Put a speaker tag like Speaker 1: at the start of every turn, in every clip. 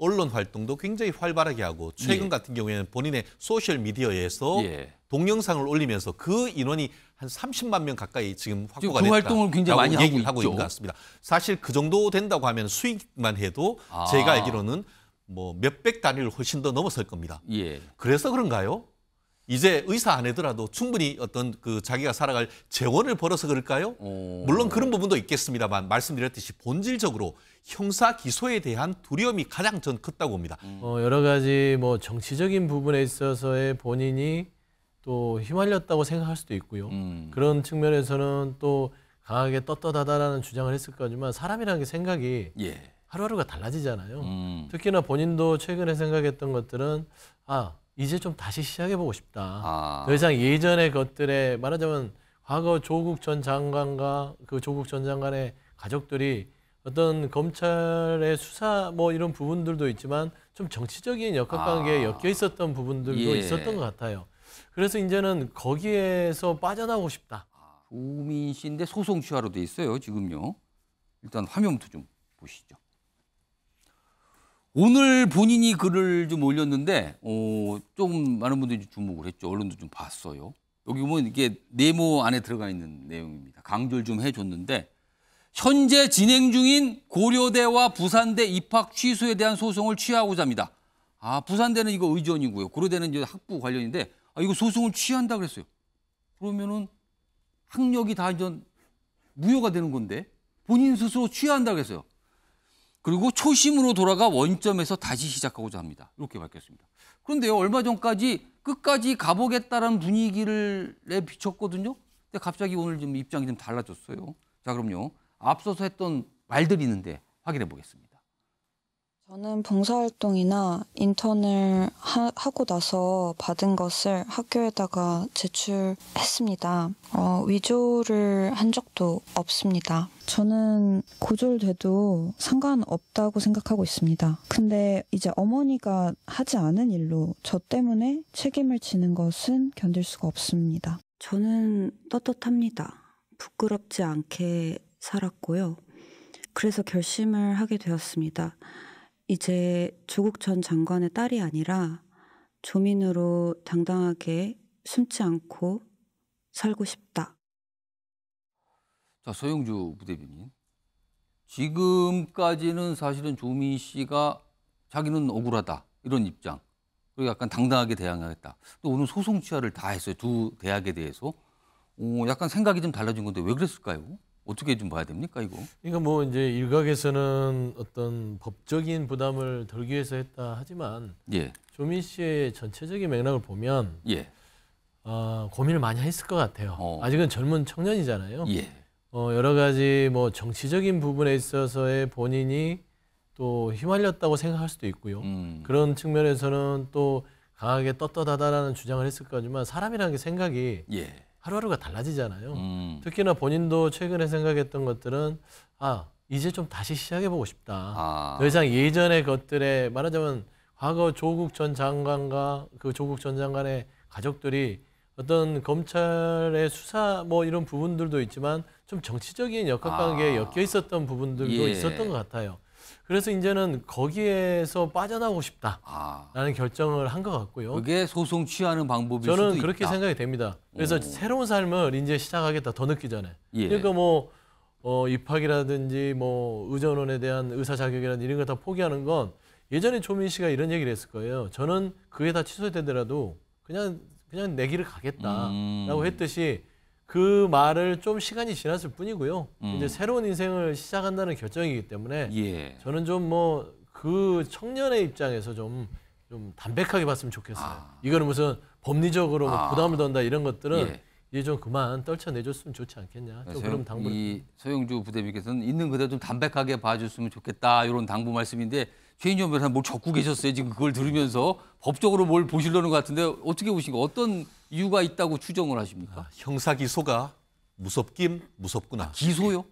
Speaker 1: 언론 활동도 굉장히 활발하게 하고 최근 예. 같은 경우에는 본인의 소셜 미디어에서 예. 동영상을 올리면서 그 인원이 한 30만 명 가까이 지금 확보가 지금 그 활동을 굉장히 많이 얘기를 하고 있는 것 같습니다. 사실 그 정도 된다고 하면 수익만 해도 아. 제가 알기로는 뭐 몇백 단위를 훨씬 더 넘어설 겁니다. 예. 그래서 그런가요? 이제 의사 안 해더라도 충분히 어떤 그 자기가 살아갈 재원을 벌어서 그럴까요? 오. 어. 물론 그런 부분도 있겠습니다만 말씀드렸듯이 본질적으로 형사 기소에 대한 두려움이 가장
Speaker 2: 전 컸다고 봅니다. 음. 어, 여러 가지 뭐 정치적인 부분에 있어서의 본인이 또 휘말렸다고 생각할 수도 있고요. 음. 그런 측면에서는 또 강하게 떳떳하다라는 주장을 했을 거지만 사람이라는 게 생각이 예. 하루하루가 달라지잖아요. 음. 특히나 본인도 최근에 생각했던 것들은 아 이제 좀 다시 시작해보고 싶다. 아. 더 이상 예전의 것들에 말하자면 과거 조국 전 장관과 그 조국 전 장관의 가족들이 어떤 검찰의 수사 뭐 이런 부분들도 있지만 좀 정치적인 역학관계에 아. 엮여 있었던 부분들도 예. 있었던 것 같아요. 그래서 이제는 거기에서 빠져나오고 싶다. 아, 우민 씨인데 소송 취하로 돼
Speaker 3: 있어요 지금요. 일단 화면부터 좀 보시죠. 오늘 본인이 글을 좀 올렸는데 어, 조금 많은 분들이 주목을 했죠. 언론도 좀 봤어요. 여기 보면 이게 네모 안에 들어가 있는 내용입니다. 강조를 좀 해줬는데 현재 진행 중인 고려대와 부산대 입학 취소에 대한 소송을 취하고자 합니다. 아 부산대는 이거 의전이고요. 고려대는 이제 학부 관련인데 아, 이거 소송을 취한다 그랬어요. 그러면은 학력이 다 이제 무효가 되는 건데 본인 스스로 취한다 그랬어요. 그리고 초심으로 돌아가 원점에서 다시 시작하고자 합니다. 이렇게 밝혔습니다. 그런데요, 얼마 전까지 끝까지 가보겠다는 분위기를 내비쳤거든요. 근데 갑자기 오늘 좀 입장이 좀 달라졌어요. 자, 그럼요. 앞서서 했던 말들이 있는데 확인해 보겠습니다.
Speaker 4: 저는 봉사활동이나 인턴을 하, 고 나서 받은 것을 학교에다가 제출했습니다. 어, 위조를 한 적도 없습니다. 저는 고졸돼도 상관없다고 생각하고 있습니다. 근데 이제 어머니가 하지 않은 일로 저 때문에 책임을 지는 것은 견딜 수가 없습니다. 저는 떳떳합니다. 부끄럽지 않게 살았고요. 그래서 결심을 하게 되었습니다. 이제 조국 전 장관의 딸이 아니라 조민으로 당당하게 숨지 않고 살고 싶다.
Speaker 3: 자, 서영주 부대변인. 지금까지는 사실은 조민 씨가 자기는 억울하다. 이런 입장. 그리고 약간 당당하게 대항하겠다. 또 오늘 소송 취하를 다 했어요. 두 대학에 대해서. 어, 약간 생각이 좀 달라진 건데 왜 그랬을까요? 어떻게 좀 봐야 됩니까 이거?
Speaker 2: 그러니까 뭐 이제 일각에서는 어떤 법적인 부담을 덜기 위해서 했다 하지만 예. 조민 씨의 전체적인 맥락을 보면 예. 어, 고민을 많이 했을 것 같아요. 어. 아직은 젊은 청년이잖아요. 예. 어, 여러 가지 뭐 정치적인 부분에 있어서의 본인이 또 휘말렸다고 생각할 수도 있고요. 음. 그런 측면에서는 또 강하게 떳떳하다라는 주장을 했을 거지만 사람이라는 게 생각이 예. 하루하루가 달라지잖아요. 음. 특히나 본인도 최근에 생각했던 것들은 아 이제 좀 다시 시작해보고 싶다. 아. 더 이상 예전의 것들에 말하자면 과거 조국 전 장관과 그 조국 전 장관의 가족들이 어떤 검찰의 수사 뭐 이런 부분들도 있지만 좀 정치적인 역학관계에 아. 엮여 있었던 부분들도 예. 있었던 것 같아요. 그래서 이제는 거기에서 빠져나오고 싶다라는 아. 결정을 한 것 같고요. 그게 소송 취하는 방법일 수도 있다. 저는 그렇게 생각이 됩니다. 그래서 오. 새로운 삶을 이제 시작하겠다 더 늦기 전에. 예. 그러니까 뭐 어, 입학이라든지 뭐 의전원에 대한 의사 자격이라든지 이런 걸 다 포기하는 건 예전에 조민 씨가 이런 얘기를 했을 거예요. 저는 그게 다 취소되더라도 그냥 그냥 내 길을 가겠다라고 음. 했듯이 그 말을 좀 시간이 지났을 뿐이고요. 음. 이제 새로운 인생을 시작한다는 결정이기 때문에 예. 저는 좀 뭐 그 청년의 입장에서 좀 좀 담백하게 봤으면 좋겠어요. 아. 이거는 무슨 법리적으로 뭐 아. 뭐 부담을 던다 이런 것들은 예. 얘좀 그만 떨쳐내줬으면 좋지 않겠냐. 좀 그럼 당부. 이
Speaker 3: 서영주 부대비께서는 있는 그대로 좀 담백하게 봐줬으면 좋겠다 이런 당부 말씀인데 최인현 변호사 뭘 적고 계셨어요 지금 그걸 들으면서 법적으로 뭘 보시려는 것 같은데 어떻게 보신 거 어떤
Speaker 1: 이유가 있다고 추정을 하십니까? 아, 형사 기소가 무섭긴 무섭구나. 아, 기소요?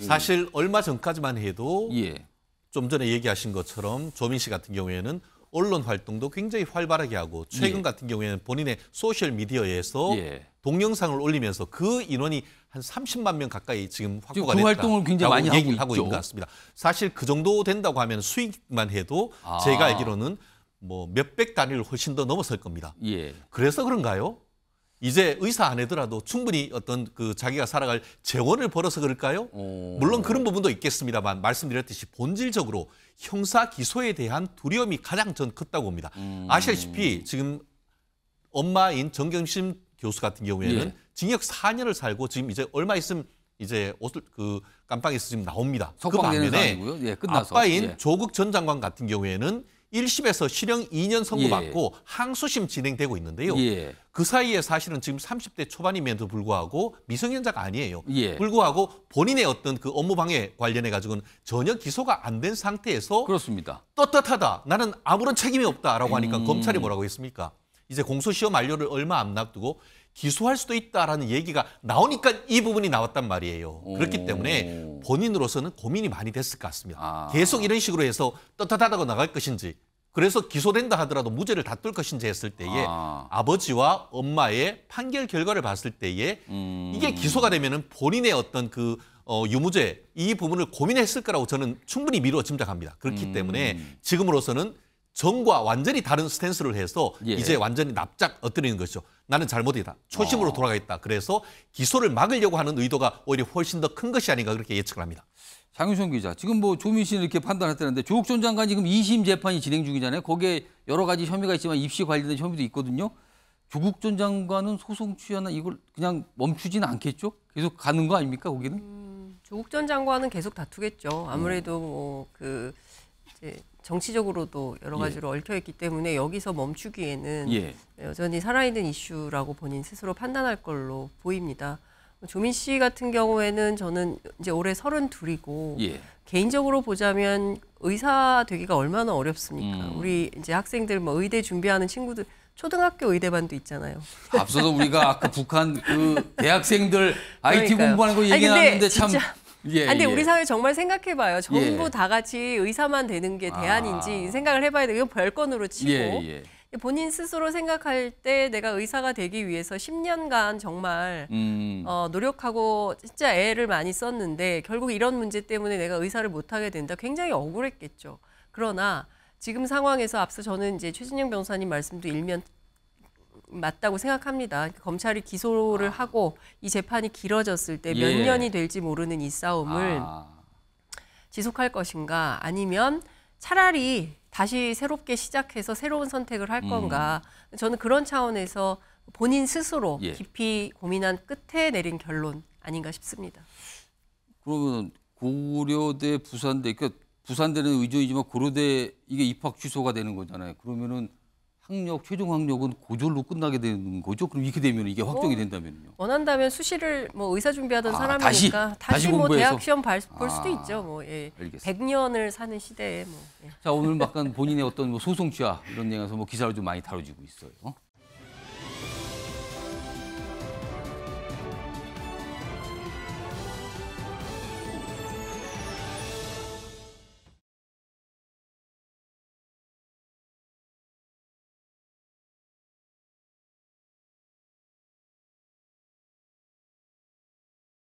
Speaker 1: 예. 사실 얼마 전까지만 해도 예. 좀 전에 얘기하신 것처럼 조민 씨 같은 경우에는 언론 활동도 굉장히 활발하게 하고 최근 예. 같은 경우에는 본인의 소셜 미디어에서 예. 동영상을 올리면서 그 인원이 한 30만 명 가까이 지금 확보가 그 됐다. 활동을 굉장히 많이 하고, 하고 있는 것 같습니다. 사실 그 정도 된다고 하면 수익만 해도 아. 제가 알기로는 뭐 몇백 단위를 훨씬 더 넘어설 겁니다. 예. 그래서 그런가요? 이제 의사 안 해더라도 충분히 어떤 그 자기가 살아갈 재원을 벌어서 그럴까요? 오. 물론 그런 부분도 있겠습니다만 말씀드렸듯이 본질적으로 형사 기소에 대한 두려움이 가장 전 컸다고 봅니다. 음. 아시다시피 지금 엄마인 정경심 교수 같은 경우에는 예. 징역 4년을 살고 지금 이제 얼마 있으면 이제 옷을 그 깜빵에서 지금 나옵니다. 그 반면에 예, 아빠인 예. 조국 전 장관 같은 경우에는 1심에서 실형 2년 선고받고 예. 항소심 진행되고 있는데요. 예. 그 사이에 사실은 지금 30대 초반임에도 불구하고 미성년자가 아니에요. 예. 불구하고 본인의 어떤 그 업무 방해 관련해 가지고는 전혀 기소가 안 된 상태에서 그렇습니다. 떳떳하다. 나는 아무런 책임이 없다라고 하니까 음... 검찰이 뭐라고 했습니까? 이제 공소시효 만료를 얼마 안 앞두고 기소할 수도 있다라는 얘기가 나오니까 이 부분이 나왔단 말이에요. 오. 그렇기 때문에 본인으로서는 고민이 많이 됐을 것 같습니다. 아. 계속 이런 식으로 해서 떳떳하다고 나갈 것인지 그래서 기소된다 하더라도 무죄를 다툴 것인지 했을 때에 아. 버지와 엄마의 판결 결과를 봤을 때에 음. 이게 기소가 되면은 본인의 어떤 그 어, 유무죄 이 부분을 고민했을 거라고 저는 충분히 미루어 짐작합니다. 그렇기 음. 때문에 지금으로서는 전과 완전히 다른 스탠스를 해서 예. 이제 완전히 납작 엎드리는 거죠 나는 잘못이다. 초심으로 어. 돌아가겠다. 그래서 기소를 막으려고 하는 의도가 오히려 훨씬 더 큰 것이 아닌가 그렇게 예측을 합니다. 장윤성 기자, 지금 뭐 조민 씨는 이렇게 판단했다는데 조국 전 장관 지금 2심
Speaker 3: 재판이 진행 중이잖아요. 거기에 여러 가지 혐의가 있지만 입시 관련된 혐의도 있거든요. 조국 전 장관은 소송 취하나 이걸 그냥 멈추지는 않겠죠? 계속 가는 거 아닙니까 거기는? 음,
Speaker 4: 조국 전 장관은 계속 다투겠죠. 아무래도 뭐그 이제 정치적으로도 여러 예. 가지로 예. 얽혀 있기 때문에 여기서 멈추기에는 예. 여전히 살아있는 이슈라고 본인 스스로 판단할 걸로 보입니다. 조민 씨 같은 경우에는 저는 이제 올해 서른 둘이고 예. 개인적으로 보자면 의사 되기가 얼마나 어렵습니까? 음. 우리 이제 학생들 뭐 의대 준비하는 친구들 초등학교 의대반도 있잖아요.
Speaker 3: 앞서서 우리가 아까 그 북한 그 대학생들 IT 그러니까요. 공부하는 거 얘기하는데 참 진짜.
Speaker 4: 예, 아, 근데 예. 우리 사회 정말 생각해봐요. 전부 예. 다 같이 의사만 되는 게 아. 대안인지 아. 생각을 해봐야 돼요. 이건 별건으로 치고. 예, 예, 본인 스스로 생각할 때 내가 의사가 되기 위해서 10년간 정말 음. 어, 노력하고 진짜 애를 많이 썼는데 결국 이런 문제 때문에 내가 의사를 못하게 된다. 굉장히 억울했겠죠. 그러나 지금 상황에서 앞서 저는 이제 최진영 변호사님 말씀도 일면 맞다고 생각합니다. 그러니까 검찰이 기소를 아. 하고 이 재판이 길어졌을 때몇 예. 년이 될지 모르는 이 싸움을 아. 지속할 것인가 아니면 차라리 다시 새롭게 시작해서 새로운 선택을 할 음. 건가 음. 저는 그런 차원에서 본인 스스로 예. 깊이 고민한 끝에 내린 결론 아닌가 싶습니다.
Speaker 3: 그러면 고려대 부산대 그러니까 부산대는 의존이지만 고려대 이게 입학 취소가 되는 거잖아요. 그러면은 학력, 최종 학력은 고졸로 끝나게 되는 거죠? 그럼 이렇게 되면 이게 확정이 어. 된다면요?
Speaker 4: 원한다면 수시를 뭐 의사 준비하던 아, 사람이니까 다시, 다시, 뭐 공부해서. 대학 시험 발, 볼 수도 아, 있죠. 뭐 예. 알겠습니다. 100년을 사는 시대에 뭐.
Speaker 3: 예. 자 오늘 막간 본인의 어떤 뭐 소송 취하 이런 얘기에서 뭐 기사를 좀 많이 다뤄지고 있어요.